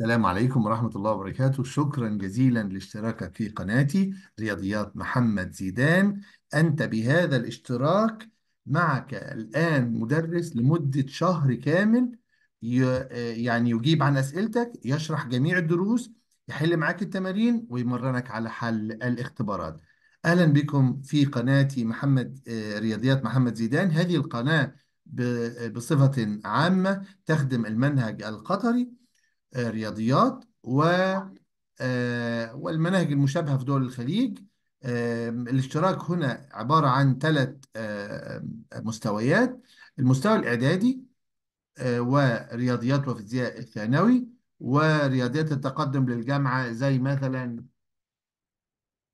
السلام عليكم ورحمة الله وبركاته شكرا جزيلا لاشتراكك في قناتي رياضيات محمد زيدان أنت بهذا الاشتراك معك الآن مدرس لمدة شهر كامل يعني يجيب عن أسئلتك يشرح جميع الدروس يحل معك التمارين ويمرنك على حل الاختبارات أهلا بكم في قناتي محمد رياضيات محمد زيدان هذه القناة بصفة عامة تخدم المنهج القطري آه، رياضيات و آه، والمناهج المشابهة في دول الخليج الاشتراك هنا عبارة عن ثلاث مستويات المستوى الإعدادي آه، ورياضيات وفيزياء الثانوي ورياضيات التقدم للجامعة زي مثلا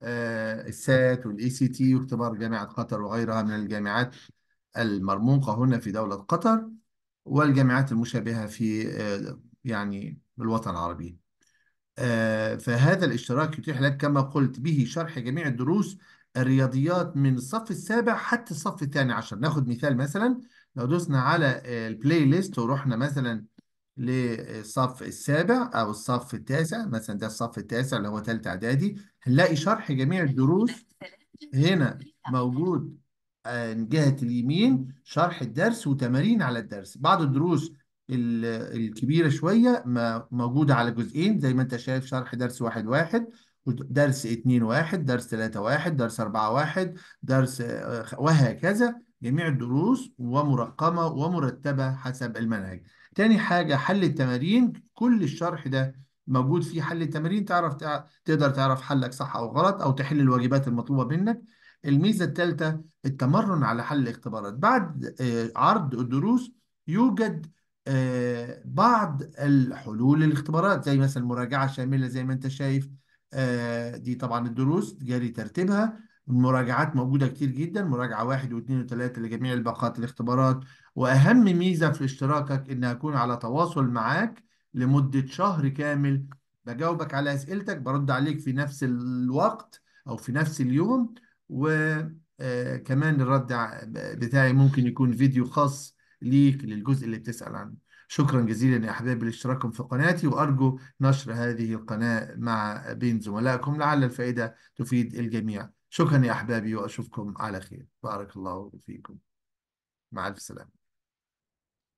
السات والاي سي تي واختبار جامعة قطر وغيرها من الجامعات المرموقة هنا في دولة قطر والجامعات المشابهة في يعني بالوطن العربي آه، فهذا الاشتراك يتيح لك كما قلت به شرح جميع الدروس الرياضيات من الصف السابع حتى الصف الثاني عشر ناخد مثال مثلا لو دوسنا على البلاي ليست ورحنا مثلا للصف السابع او الصف التاسع مثلا ده الصف التاسع اللي هو ثالث اعدادي هنلاقي شرح جميع الدروس هنا موجود آه، جهه اليمين شرح الدرس وتمارين على الدرس بعض الدروس الكبيرة شوية موجودة على جزئين زي ما انت شايف شرح درس واحد واحد درس اتنين واحد درس تلاتة واحد درس أربعة واحد درس آه، وهكذا جميع الدروس ومرقمة ومرتبة حسب المنهج تاني حاجة حل التمارين كل الشرح ده موجود فيه حل التمارين تعرف تقدر تعرف حلك صح أو غلط أو تحل الواجبات المطلوبة منك الميزة الثالثة التمرن على حل الاختبارات بعد آه، عرض الدروس يوجد آه، بعض الحلول للاختبارات زي مثلا المراجعة الشاملة زي ما انت شايف آه، دي طبعا الدروس جاري ترتيبها المراجعات موجودة كتير جدا مراجعة واحد واثنين وثلاثة لجميع الباقات الاختبارات وأهم ميزة في اشتراكك إن أكون على تواصل معاك لمدة شهر كامل بجاوبك على أسئلتك برد عليك في نفس الوقت أو في نفس اليوم وكمان آه، الرد بتاعي ممكن يكون فيديو خاص ليك للجزء اللي بتسأل عنه شكرا جزيلا يا أحبابي لاشتراككم في قناتي وأرجو نشر هذه القناة مع بين زملائكم لعل الفائدة تفيد الجميع شكرا يا أحبابي وأشوفكم على خير بارك الله فيكم مع ألف سلامة